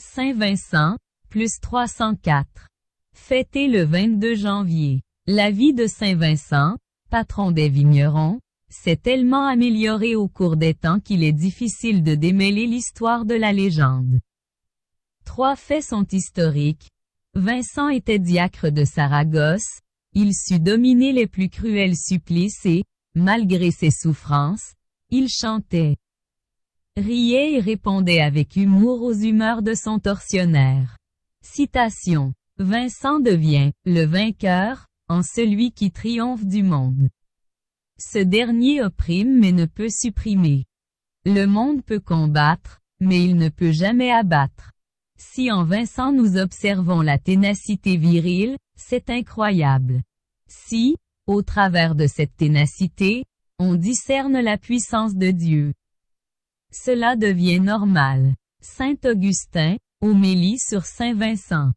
Saint-Vincent, plus 304. Fêté le 22 janvier. La vie de Saint-Vincent, patron des vignerons, s'est tellement améliorée au cours des temps qu'il est difficile de démêler l'histoire de la légende. Trois faits sont historiques. Vincent était diacre de Saragosse, il sut dominer les plus cruels supplices et, malgré ses souffrances, il chantait riait et répondait avec humour aux humeurs de son tortionnaire. Citation. Vincent devient, le vainqueur, en celui qui triomphe du monde. Ce dernier opprime mais ne peut supprimer. Le monde peut combattre, mais il ne peut jamais abattre. Si en Vincent nous observons la ténacité virile, c'est incroyable. Si, au travers de cette ténacité, on discerne la puissance de Dieu. Cela devient normal. Saint Augustin, Homélie sur Saint Vincent.